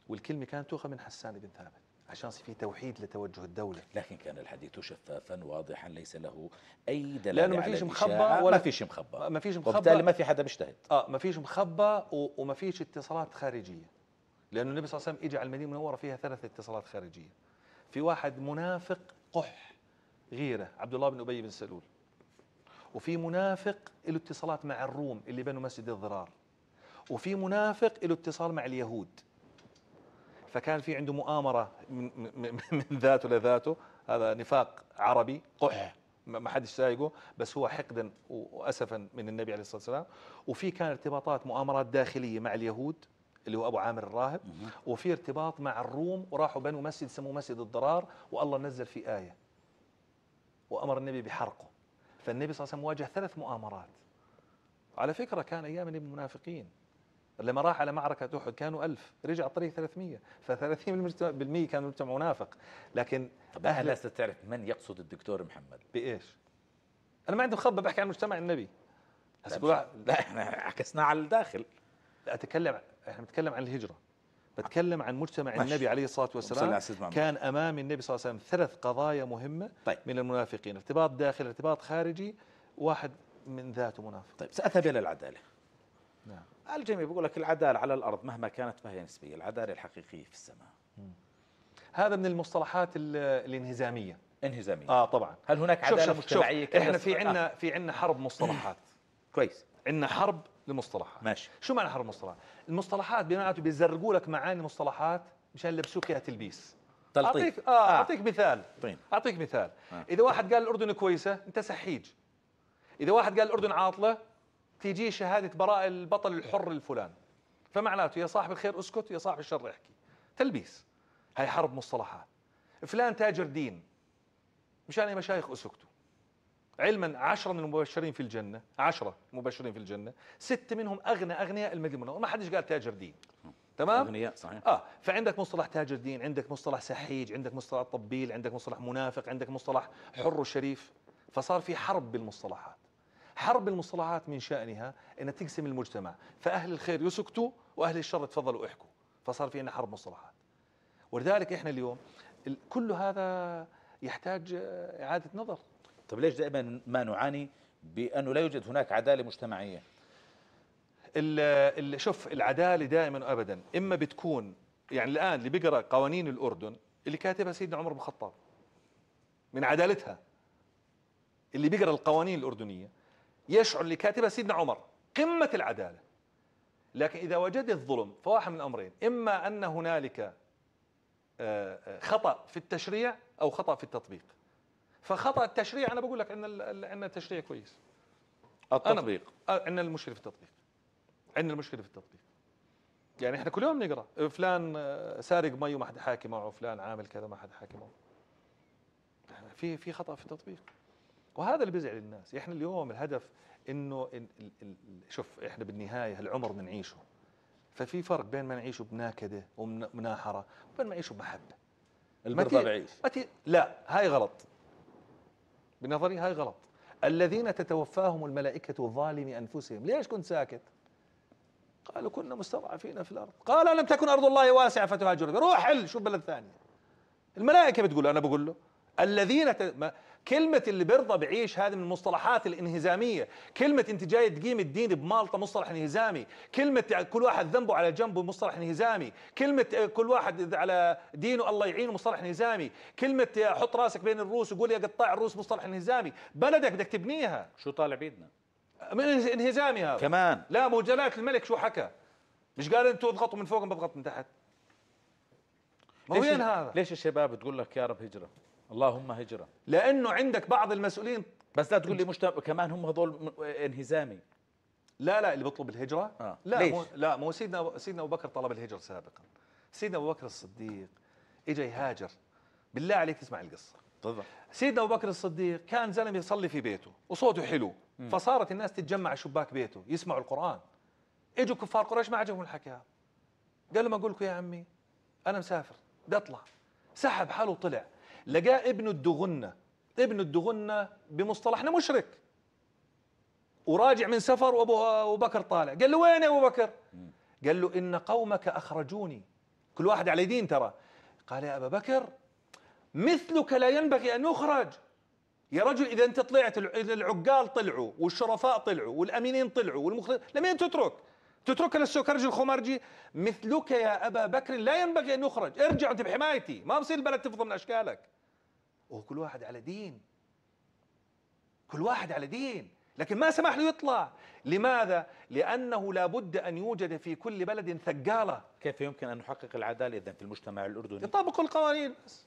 والكلمة كانت تؤخذ من حسان بن ثابت عشان في توحيد لتوجه الدولة لكن كان الحديث شفافا واضحا ليس له أي دلالة لأنه ما فيش مخبى ولا ما فيش مخبى ما فيش مخبى وبالتالي ما في حدا بيجتهد آه ما فيش مخبى وما فيش اتصالات خارجية لأنه النبي صلى الله عليه وسلم إجى على المدينة المنورة فيها ثلاث اتصالات خارجية في واحد منافق قح غيرة عبد الله بن أبي بن سلول وفي منافق له اتصالات مع الروم اللي بنوا مسجد الضرار وفي منافق له اتصال مع اليهود فكان في عنده مؤامرة من, من ذاته لذاته هذا نفاق عربي قح إيه. ما حدش سايقه بس هو حقدا وأسفا من النبي عليه الصلاة والسلام وفي كان ارتباطات مؤامرات داخلية مع اليهود اللي هو ابو عامر الراهب وفي ارتباط مع الروم وراحوا بنوا مسجد سموه مسجد الضرار والله نزل فيه ايه وامر النبي بحرقه فالنبي صلى الله عليه وسلم واجه ثلاث مؤامرات على فكره كان ايام المنافقين لما راح على معركة أحد كانوا ألف رجع الطريق 300 ف30% كان المجتمع منافق لكن طب أهل لست تعرف من يقصد الدكتور محمد بإيش أنا ما عندي خبة بحكي عن مجتمع النبي لا, لا احنا عكسنا على الداخل لا أتكلم احنا بنتكلم عن الهجرة بتكلم عن مجتمع ماشي. النبي عليه الصلاة والسلام كان أمام النبي صلى الله عليه وسلم ثلاث قضايا مهمة طيب. من المنافقين ارتباط داخلي ارتباط خارجي واحد من ذاته منافق طيب سأذهب إلى العدالة نعم الجميع بيقول لك العداله على الارض مهما كانت فهي نسبيه، العداله الحقيقيه في السماء. هذا من المصطلحات الانهزاميه. انهزاميه. اه طبعا. هل هناك عداله شوف شوف مجتمعيه؟ شوف. احنا في عندنا آه. في عندنا حرب مصطلحات. *coughs* كويس. عندنا حرب لمصطلحات. ماشي. شو معنى حرب مصطلحات؟ المصطلحات بمعناته بيزرقوا لك معاني مصطلحات مشان يلبسوك اياها تلبيس. تلطيف. اعطيك اه, آه. اعطيك مثال. طيب. اعطيك مثال. آه. اذا واحد قال الاردن كويسه انت سحيج. اذا واحد قال الاردن عاطله تيجي شهادة براءة البطل الحر الفلان فمعناته يا صاحب الخير اسكت يا صاحب الشر احكي تلبيس هاي حرب مصطلحات فلان تاجر دين مشان يا مشايخ اسكتوا علما عشرة من المبشرين في الجنة عشرة مبشرين في الجنة ستة منهم أغنى أغنياء المدينة وما ما حدش قال تاجر دين تمام أغنياء صحيح آه فعندك مصطلح تاجر دين عندك مصطلح سحيج عندك مصطلح طبيل عندك مصطلح منافق عندك مصطلح حر وشريف فصار في حرب بالمصطلحات حرب المصطلحات من شأنها أن تقسم المجتمع فأهل الخير يسكتوا وأهل الشر تفضلوا احكوا فصار في عندنا حرب مصطلحات ولذلك إحنا اليوم كل هذا يحتاج إعادة نظر طيب ليش دائما ما نعاني بأنه لا يوجد هناك عدالة مجتمعية شوف العدالة دائما وأبدا إما بتكون يعني الآن اللي بيقرأ قوانين الأردن اللي كاتبها سيدنا عمر بن الخطاب من عدالتها اللي بيقرأ القوانين الأردنية يشعر لكاتبه سيدنا عمر قمة العدالة لكن إذا وجد الظلم فواحد من الأمرين إما أن هنالك آه، آه، خطأ في التشريع أو خطأ في التطبيق فخطأ التشريع أنا بقول لك أن أن التشريع كويس التطبيق أنا أن المشكلة في التطبيق عندنا المشكلة في التطبيق يعني احنا كل يوم نقرا فلان آه، سارق مي وما حد حاكي معه فلان عامل كذا ما حد حاكي معه في في خطأ في التطبيق وهذا اللي بيزعل الناس احنا اليوم الهدف انه شوف احنا بالنهايه العمر بنعيشه ففي فرق بين ما نعيشه بناكده ومناحره وبين ما نعيشه بمحبه المرضى بعيش لا هاي غلط بنظري هاي غلط الذين تتوفاهم الملائكه ظالمي انفسهم ليش كنت ساكت قالوا كنا مستضعفين في الارض قال لم تكن ارض الله واسعه فتهاجر روح حل شوف بلد ثانيه الملائكه بتقول انا بقول له الذين ما كلمة اللي بيرضى بعيش هذه من المصطلحات الانهزامية كلمة انت جاي تقيم الدين بمالطة مصطلح انهزامي كلمة كل واحد ذنبه على جنبه مصطلح انهزامي كلمة كل واحد على دينه الله يعينه مصطلح انهزامي كلمة حط راسك بين الروس وقول يا قطاع الروس مصطلح انهزامي بلدك بدك تبنيها شو طالع بيدنا من انهزامي هذا كمان لا مو جلالة الملك شو حكى مش قال انتوا اضغطوا من فوق بضغط من تحت ما وين هذا ليش الشباب تقول لك يا رب هجره اللهم هجرة لأنه عندك بعض المسؤولين بس لا تقول لي مش كمان هم هذول انهزامي لا لا اللي بيطلب الهجرة آه. لا ليش؟ مو لا مو سيدنا سيدنا أبو بكر طلب الهجرة سابقا سيدنا أبو بكر الصديق إجا يهاجر بالله عليك تسمع القصة تفضل سيدنا أبو بكر الصديق كان زلمة يصلي في بيته وصوته حلو م. فصارت الناس تتجمع على شباك بيته يسمعوا القرآن اجوا كفار قريش ما عجبهم الحكي هذا قال لهم أقول لكم يا عمي أنا مسافر بدي أطلع سحب حاله وطلع لجاء ابن الدغنة ابن الدغنة بمصطلحنا مشرك وراجع من سفر وابو ابو بكر طالع قال له وين يا ابو بكر قال له ان قومك اخرجوني كل واحد على دين ترى قال يا ابا بكر مثلك لا ينبغي ان يخرج يا رجل اذا انت طلعت العقال طلعوا والشرفاء طلعوا والامينين طلعوا والمخلص لمين تترك تترك للسكرجي الخمرجي مثلك يا ابا بكر لا ينبغي ان يخرج ارجع انت بحمايتي ما بصير البلد تفضل من اشكالك وهو كل واحد على دين كل واحد على دين لكن ما سمح له يطلع لماذا؟ لأنه لابد أن يوجد في كل بلد ثقالة كيف يمكن أن نحقق العدالة إذا في المجتمع الأردني؟ يطبقوا القوانين بس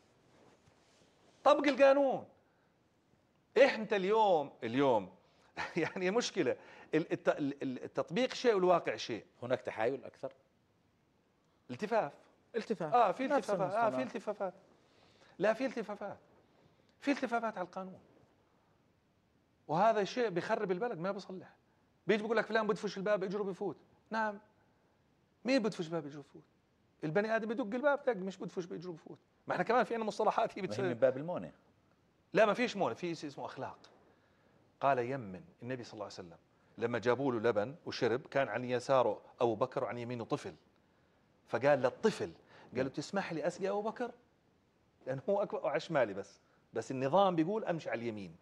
طبق القانون إحنا اليوم اليوم *laughs* يعني مشكلة التطبيق شيء والواقع شيء هناك تحايل أكثر؟ التفاف التفاف اه في التفافات اه في التفافات لا في التفافات في التفافات على القانون وهذا شيء بيخرب البلد ما بيصلح بيجي بيقول لك فلان بدفش الباب اجره بفوت نعم مين بدفش الباب اجره بفوت البني ادم بدق الباب دق مش بدفش باجره بفوت ما احنا كمان في عندنا مصطلحات هي بتسوي باب المونه لا ما فيش مونه في شيء اسمه اخلاق قال يمن النبي صلى الله عليه وسلم لما جابوا له لبن وشرب كان عن يساره ابو بكر وعن يمينه طفل فقال للطفل قال له تسمح لي اسقي ابو بكر لانه هو اكبر وعشمالي شمالي بس بس النظام بيقول امشي على اليمين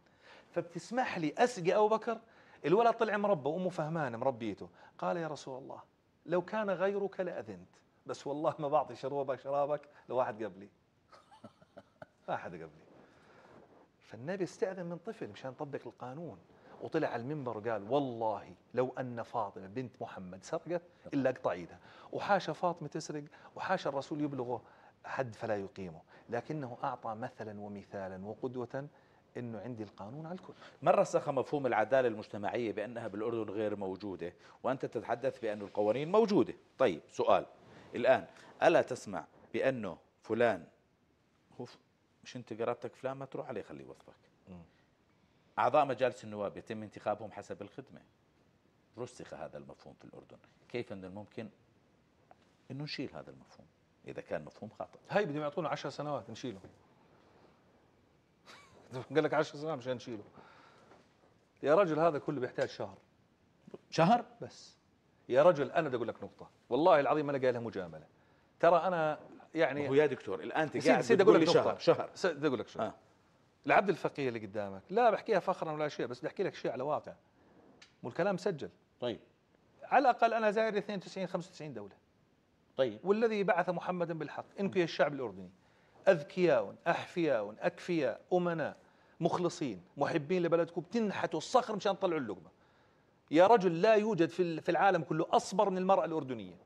فبتسمح لي اسقي ابو بكر الولد طلع مربى وامه فهمانه مربيته قال يا رسول الله لو كان غيرك لاذنت بس والله ما بعطي شروبك شرابك لواحد قبلي ما *laughs* حدا قبلي فالنبي استاذن من طفل مشان يطبق القانون وطلع على المنبر وقال والله لو أن فاطمة بنت محمد سرقت إلا أقطع إيدها وحاشا فاطمة تسرق وحاشا الرسول يبلغه حد فلا يقيمه لكنه أعطى مثلا ومثالا وقدوة انه عندي القانون على الكل رسخ مفهوم العداله المجتمعيه بانها بالاردن غير موجوده وانت تتحدث بان القوانين موجوده طيب سؤال الان الا تسمع بانه فلان هو مش انت قرابتك فلان ما تروح عليه خليه يوظفك اعضاء مجالس النواب يتم انتخابهم حسب الخدمه رسخ هذا المفهوم في الاردن كيف من الممكن انه نشيل هذا المفهوم اذا كان مفهوم خاطئ هاي بدهم يعطونا 10 سنوات نشيله *laughs* قال لك 10 سنوات مشان نشيله يا رجل هذا كله بيحتاج شهر شهر بس يا رجل انا بدي اقول لك نقطه والله العظيم انا قايلها مجامله ترى انا يعني هو يا دكتور الان انت قاعد سيد اقول لك شهر نقطة. شهر سيد اقول لك شهر آه. العبد الفقيه اللي قدامك لا بحكيها فخرا ولا شيء بس بدي احكي لك شيء على واقع والكلام مسجل طيب على الاقل انا زائر 92 95 دوله طيب والذي بعث محمدا بالحق انكي الشعب الأردني أذكياء أحفياء أكفياء أمناء مخلصين محبين لبلدكم تنحتوا الصخر مشان تطلعوا اللقمة يا رجل لا يوجد في العالم كله أصبر من المرأة الأردنية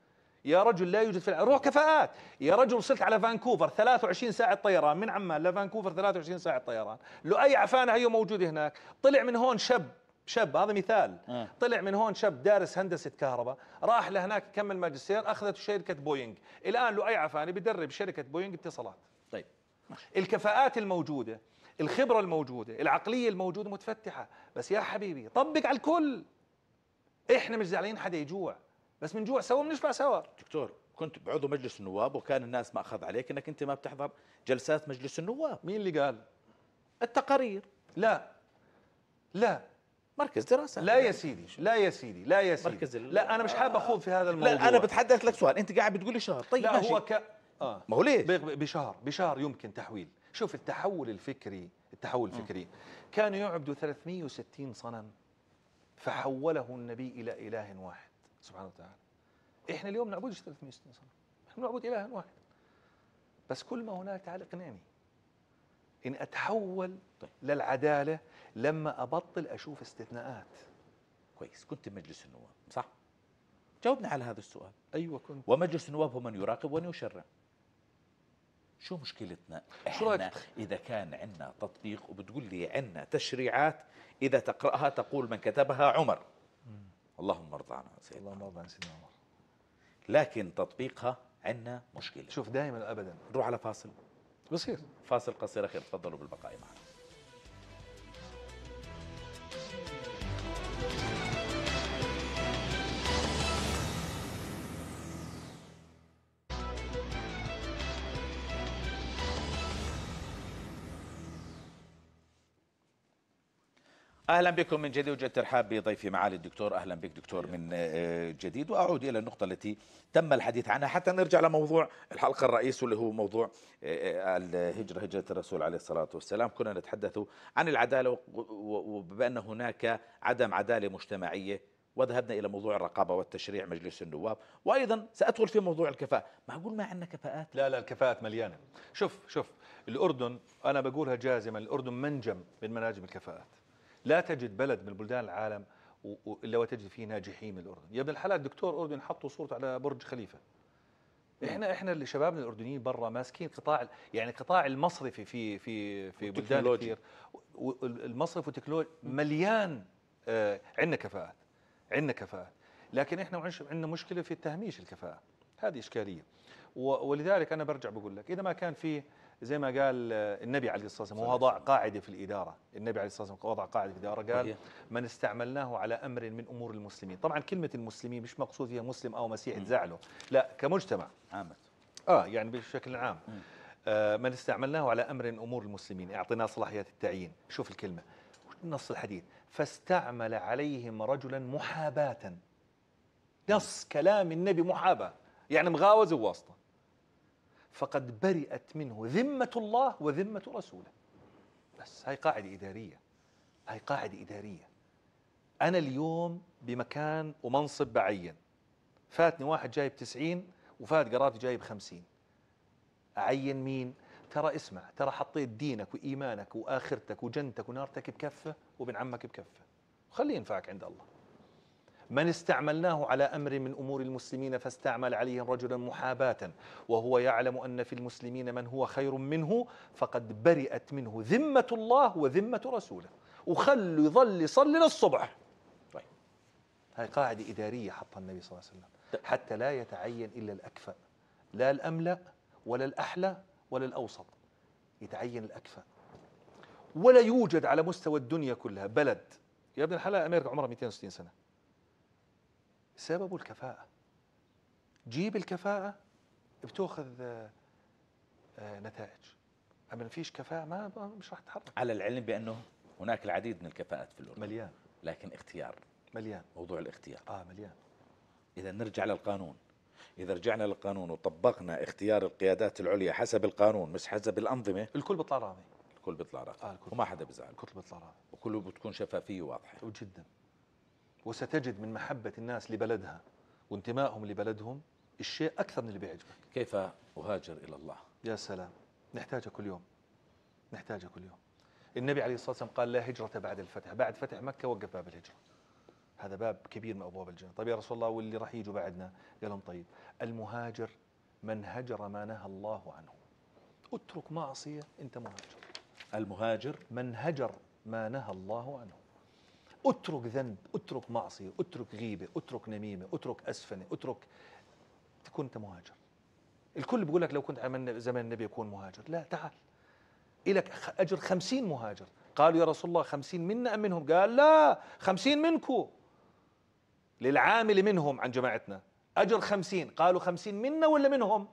يا رجل لا يوجد في روح كفاءات يا رجل وصلت على فانكوفر 23 ساعة طيران من عمان لفانكوفر 23 ساعة طيران لو أي عفانة هي موجودة هناك طلع من هون شاب شاب هذا مثال أه. طلع من هون شاب دارس هندسه كهرباء راح لهناك كمل ماجستير اخذته شركه بوينغ الان لؤي عفاني بدرب شركه بوينغ اتصالات طيب الكفاءات الموجوده الخبره الموجوده العقليه الموجوده متفتحه بس يا حبيبي طبق على الكل احنا مش زعلانين حدا يجوع بس من جوع سوا بنشبع سوا دكتور كنت بعضو مجلس النواب وكان الناس ماخذ عليك انك انت ما بتحضر جلسات مجلس النواب مين اللي قال التقارير لا لا مركز دراسه لا يا سيدي لا يا سيدي لا يا سيدي مركز لا انا مش حابب اخوض في هذا الموضوع لا انا بتحدث لك سؤال انت قاعد بتقول لي شهر طيب لا ماشي. هو ك آه. ما هو ليش بشهر بشهر يمكن تحويل شوف التحول الفكري التحول الفكري كانوا يعبدوا 360 صنم فحوله النبي الى اله واحد سبحانه وتعالى احنا اليوم نعبد 360 صنم احنا نعبد اله واحد بس كل ما هناك تعال اقنعني ان اتحول طيب. للعداله لما ابطل اشوف استثناءات كويس كنت بمجلس النواب صح جاوبنا على هذا السؤال ايوه كنت ومجلس النواب هو من يراقب ومن يشرع شو مشكلتنا احنا شو رأيك؟ اذا كان عندنا تطبيق وبتقول لي عندنا تشريعات اذا تقراها تقول من كتبها عمر مم. اللهم ارضى عن سيدنا اللهم ارضى عن سيدنا عمر لكن تطبيقها عندنا مشكله شوف دائما ابدا نروح على فاصل بصير فاصل قصير اخير تفضلوا بالبقاء معنا اهلا بكم من جديد وجد ترحاب بضيفي معالي الدكتور اهلا بك دكتور من آه، جديد واعود الى النقطه التي تم الحديث عنها حتى نرجع لموضوع الحلقه الرئيسي واللي هو موضوع آه، آه، الهجره هجره الرسول عليه الصلاه والسلام كنا نتحدث عن العداله وبان هناك عدم عداله مجتمعيه وذهبنا الى موضوع الرقابه والتشريع مجلس النواب وايضا سادخل في موضوع الكفاءه معقول ما عندنا كفاءات لا لا الكفاءات مليانه شوف شوف الاردن انا بقولها جازما الاردن منجم من مناجم الكفاءات لا تجد بلد من بلدان العالم الا وتجد فيه ناجحين من الاردن يا ابن الحلال دكتور اردن حطوا صورته على برج خليفه احنا احنا اللي شبابنا الاردنيين برا ماسكين قطاع يعني قطاع المصرفي في في في بلدان كثير المصرف والتكنولوجيا مليان آه عندنا كفاءات عندنا كفاءات لكن احنا عندنا مشكله في تهميش الكفاءه هذه اشكاليه ولذلك انا برجع بقول لك اذا ما كان في زي ما قال آه، النبي عليه الصلاه والسلام وضع قاعده في الاداره النبي عليه الصلاه والسلام وضع قاعده في الاداره قال من استعملناه على امر من امور المسلمين طبعا كلمه المسلمين مش مقصود فيها مسلم او مسيحي تزعله لا كمجتمع عامه اه يعني بشكل عام آه من استعملناه على امر من امور المسلمين اعطيناه صلاحيات التعيين شوف الكلمه نص الحديث فاستعمل عليهم رجلا محاباه نص كلام النبي محاباه يعني مغاوز وواسطه فقد برئت منه ذمة الله وذمة رسوله بس هاي قاعدة إدارية هاي قاعدة إدارية أنا اليوم بمكان ومنصب بعين فاتني واحد جايب تسعين وفات قرابتي جايب خمسين أعين مين؟ ترى اسمع ترى حطيت دينك وإيمانك وآخرتك وجنتك ونارتك بكفة وابن عمك بكفة خليه ينفعك عند الله من استعملناه على أمر من أمور المسلمين فاستعمل عليهم رجلا محاباة وهو يعلم أن في المسلمين من هو خير منه فقد برئت منه ذمة الله وذمة رسوله وخلوا يظل يصلي للصبح طيب هاي قاعدة إدارية حطها النبي صلى الله عليه وسلم حتى لا يتعين إلا الأكفأ لا الأملأ ولا الأحلى ولا الأوسط يتعين الأكفأ ولا يوجد على مستوى الدنيا كلها بلد يا ابن الحلال أمريكا عمرها 260 سنة سببه الكفاءة جيب الكفاءة بتاخذ آه، آه، نتائج أما ما فيش كفاءة ما مش راح تتحرك على العلم بأنه هناك العديد من الكفاءات في الأردن مليان لكن اختيار مليان موضوع الاختيار آه مليان إذا نرجع للقانون إذا رجعنا للقانون وطبقنا اختيار القيادات العليا حسب القانون مش حسب الأنظمة الكل بيطلع راضي الكل بيطلع راضي آه الكل وما حدا بيزعل الكل بيطلع راضي وكله بتكون شفافية واضحة وجدا وستجد من محبة الناس لبلدها وانتمائهم لبلدهم الشيء أكثر من اللي بيعجبك كيف أهاجر إلى الله يا سلام نحتاجه كل يوم نحتاجه كل يوم النبي عليه الصلاة والسلام قال لا هجرة بعد الفتح بعد فتح مكة وقف باب الهجرة هذا باب كبير من أبواب الجنة طيب يا رسول الله واللي راح يجوا بعدنا قال لهم طيب المهاجر من هجر ما نهى الله عنه اترك معصية أنت مهاجر المهاجر من هجر ما نهى الله عنه اترك ذنب اترك معصية اترك غيبة اترك نميمة اترك أسفنة اترك تكون أنت مهاجر الكل بيقول لك لو كنت على زمان النبي يكون مهاجر لا تعال إلك أجر خمسين مهاجر قالوا يا رسول الله خمسين منا أم منهم قال لا خمسين منكم للعامل منهم عن جماعتنا أجر خمسين قالوا خمسين منا ولا منهم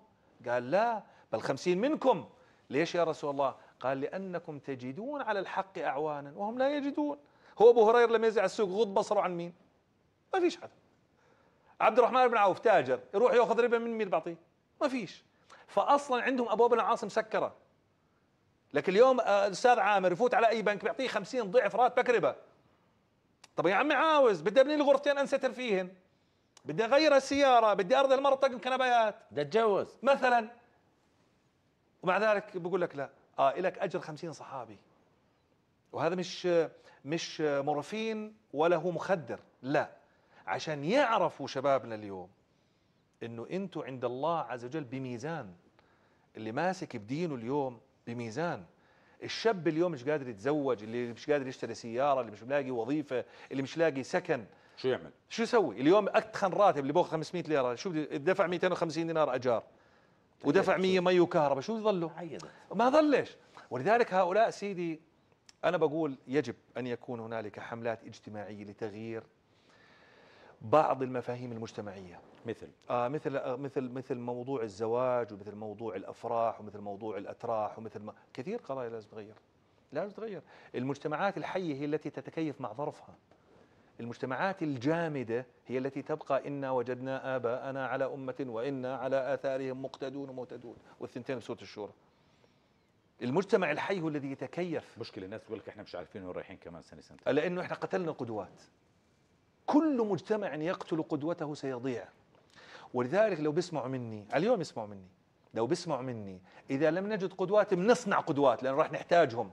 قال لا بل خمسين منكم ليش يا رسول الله قال لأنكم تجدون على الحق أعوانا وهم لا يجدون هو ابو هريره لما ينزل على السوق غض بصره عن مين؟ ما فيش حدا عبد الرحمن بن عوف تاجر يروح ياخذ ربا من مين بعطيه؟ ما فيش فاصلا عندهم ابواب العاصم مسكره لكن اليوم آه، الاستاذ عامر يفوت على اي بنك بيعطيه 50 ضعف راتبك ربا طب يا عمي عاوز بدي ابني الغرفتين غرفتين انستر فيهن بدي اغير السياره بدي ارضي المره طقم كنبايات بدي اتجوز مثلا ومع ذلك بقول لك لا اه لك اجر 50 صحابي وهذا مش مش مورفين ولا هو مخدر لا عشان يعرفوا شبابنا اليوم انه انتوا عند الله عز وجل بميزان اللي ماسك بدينه اليوم بميزان الشاب اليوم مش قادر يتزوج اللي مش قادر يشتري سياره اللي مش لاقي وظيفه اللي مش لاقي سكن شو يعمل شو يسوي اليوم اتخن راتب اللي بياخذ 500 ليره شو دفع 250 دينار اجار ودفع 100 مي وكهرباء شو يضله ما ظلش ولذلك هؤلاء سيدي أنا بقول يجب أن يكون هنالك حملات اجتماعية لتغيير بعض المفاهيم المجتمعية مثل آه مثل آه مثل مثل موضوع الزواج ومثل موضوع الافراح ومثل موضوع الاتراح ومثل ما كثير قضايا لازم تتغير لازم تتغير المجتمعات الحيه هي التي تتكيف مع ظرفها المجتمعات الجامده هي التي تبقى انا وجدنا اباءنا على امه وانا على اثارهم مقتدون ومهتدون والثنتين بسوره الشورى المجتمع الحي هو الذي يتكيف مشكلة الناس تقول لك احنا مش عارفين وين رايحين كمان سنة سنتين لأنه احنا قتلنا قدوات كل مجتمع يقتل قدوته سيضيع ولذلك لو بيسمعوا مني اليوم يسمعوا مني لو بيسمعوا مني إذا لم نجد قدوات بنصنع قدوات لأنه راح نحتاجهم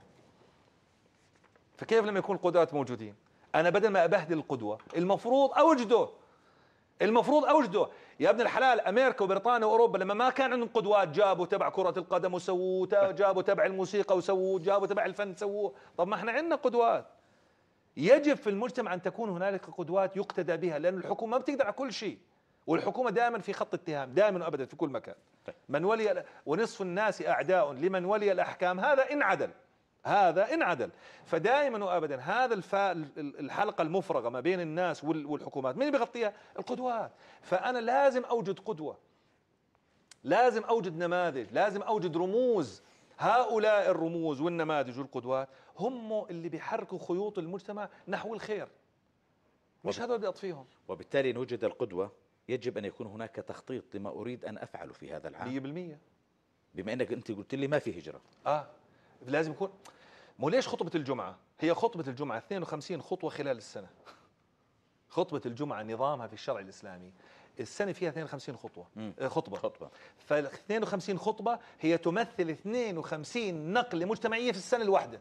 فكيف لما يكون القدوات موجودين أنا بدل ما أبهدل القدوة المفروض أوجده المفروض اوجده يا ابن الحلال امريكا وبريطانيا واوروبا لما ما كان عندهم قدوات جابوا تبع كره القدم وسووه نعم. جابوا تبع الموسيقى وسووه جابوا تبع الفن سووه طب ما احنا عندنا قدوات يجب في المجتمع ان تكون هنالك قدوات يقتدى بها لان الحكومه ما بتقدر على كل شيء والحكومه دائما في خط اتهام دائما وابدا في كل مكان طيب. من ولي ونصف الناس اعداء لمن ولي الاحكام هذا ان عدل هذا انعدل فدائما وأبدا هذا الحلقة المفرغة ما بين الناس والحكومات مين بيغطيها القدوات فأنا لازم أوجد قدوة لازم أوجد نماذج لازم أوجد رموز هؤلاء الرموز والنماذج والقدوات هم اللي بيحركوا خيوط المجتمع نحو الخير مش هذول بدي اطفيهم وبالتالي ان وجد القدوه يجب ان يكون هناك تخطيط لما اريد ان افعله في هذا العام 100% بما انك انت قلت لي ما في هجره اه لازم يكون مو ليش خطبه الجمعه هي خطبه الجمعه 52 خطوه خلال السنه خطبه الجمعه نظامها في الشرع الاسلامي السنه فيها 52 خطوه آه، خطبه خطبه فال 52 خطبه هي تمثل 52 نقله مجتمعيه في السنه الواحده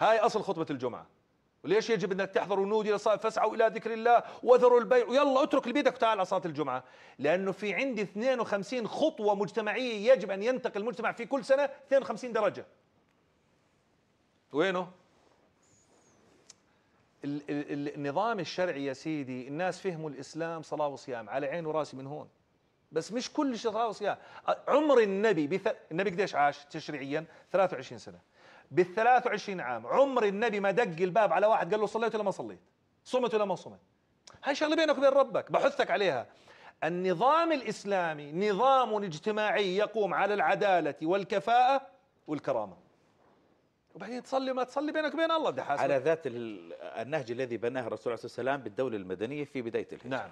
هاي اصل خطبه الجمعه وليش يجب انك تحضر ونودي للصلاه فاسعوا الى ذكر الله وذروا البيع ويلا اترك بيدك وتعال على صلاه الجمعه لانه في عندي 52 خطوه مجتمعيه يجب ان ينتقل المجتمع في كل سنه 52 درجه وينه النظام الشرعي يا سيدي الناس فهموا الاسلام صلاه وصيام على عين وراسي من هون بس مش كل شيء صلاه وصيام عمر النبي بث... النبي قديش عاش تشريعيا 23 سنه بال 23 عام عمر النبي ما دق الباب على واحد قال له صليت ولا ما صليت صمت ولا ما صمت هاي شغله بينك وبين ربك بحثك عليها النظام الاسلامي نظام اجتماعي يقوم على العداله والكفاءه والكرامه وبعدين تصلي ما تصلي بينك وبين الله بدي على ذات النهج الذي بناه الرسول عليه الصلاه والسلام بالدوله المدنيه في بدايه الهجره نعم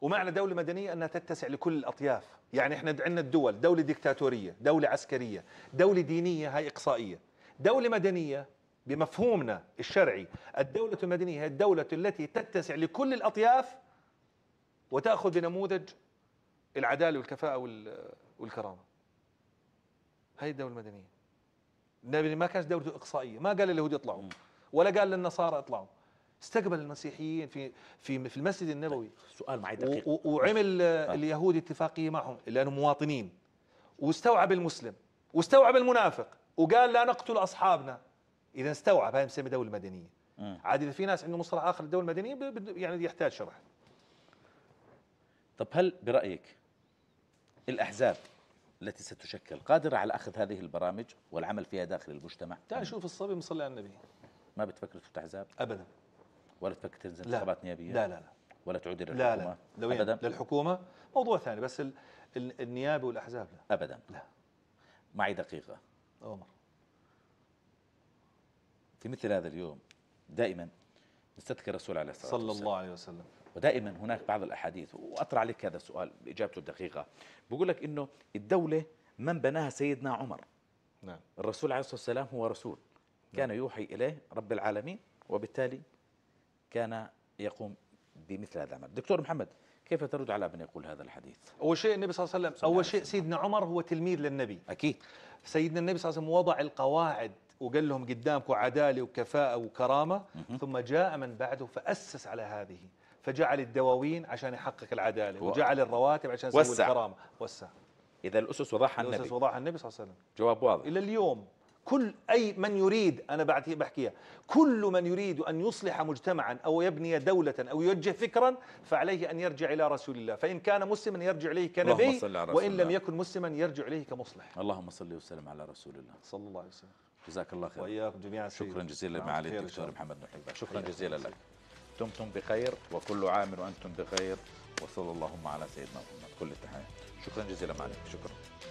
ومعنى دولة مدنية أنها تتسع لكل الأطياف يعني إحنا عندنا الدول دولة ديكتاتورية دولة عسكرية دولة دينية هاي إقصائية دولة مدنية بمفهومنا الشرعي الدولة المدنية هي الدولة التي تتسع لكل الأطياف وتأخذ بنموذج العدالة والكفاءة والكرامة هاي الدولة المدنية النبي ما كانت دولته إقصائية ما قال اليهود يطلعوا ولا قال للنصارى اطلعوا استقبل المسيحيين في في في المسجد طيب، النبوي سؤال معي دقيق وعمل آه. اليهود اتفاقيه معهم لانهم مواطنين واستوعب المسلم واستوعب المنافق وقال لا نقتل اصحابنا اذا استوعب هاي مسمي دوله مدنيه عادي اذا في ناس عندهم مصطلح اخر للدوله المدنيه يعني يحتاج شرح طب هل برايك الاحزاب التي ستشكل قادره على اخذ هذه البرامج والعمل فيها داخل المجتمع؟ تعال شوف الصبي مصلي على النبي ما بتفكر في احزاب؟ ابدا ولا تفكر تنزل انتخابات نيابيه لا لا لا ولا تعود الى الحكومه لا لا يعني ابدا للحكومه موضوع ثاني بس ال ال النيابه والاحزاب لا ابدا لا معي دقيقه عمر في مثل هذا اليوم دائما نستذكر الرسول عليه الصلاه والسلام صلى الله عليه وسلم ودائما هناك بعض الاحاديث واطرع عليك هذا السؤال باجابته الدقيقه بقول لك انه الدوله من بناها سيدنا عمر نعم الرسول عليه الصلاه والسلام هو رسول نعم. كان يوحي اليه رب العالمين وبالتالي كان يقوم بمثل هذا العمل دكتور محمد كيف ترد على من يقول هذا الحديث اول شيء النبي صلى الله عليه وسلم اول شيء سيدنا عمر هو تلميذ للنبي اكيد سيدنا النبي صلى الله عليه وسلم وضع القواعد وقال لهم قدامكم عداله وكفاءه وكرامه ثم جاء من بعده فاسس على هذه فجعل الدواوين عشان يحقق العداله وجعل الرواتب عشان يسوي الكرامه وسع اذا الاسس وضعها النبي الاسس وضعها النبي صلى الله عليه وسلم جواب واضح الى اليوم كل أي من يريد أنا بحكيها كل من يريد أن يصلح مجتمعا أو يبني دولة أو يوجه فكرا فعليه أن يرجع إلى رسول الله فإن كان مسلما يرجع إليه كنبي وإن لم يكن مسلما يرجع إليه كمصلح اللهم صل وسلم على رسول الله صلى الله عليه وسلم جزاك الله خير وإياكم جميعا شكرا جزيلا نعم، لمعالي الدكتور محمد محب شكرا جزيلا لك دمتم بخير وكل عام وأنتم بخير وصلى اللهم على سيدنا محمد كل التحية شكرا جزيلا معالي شكرا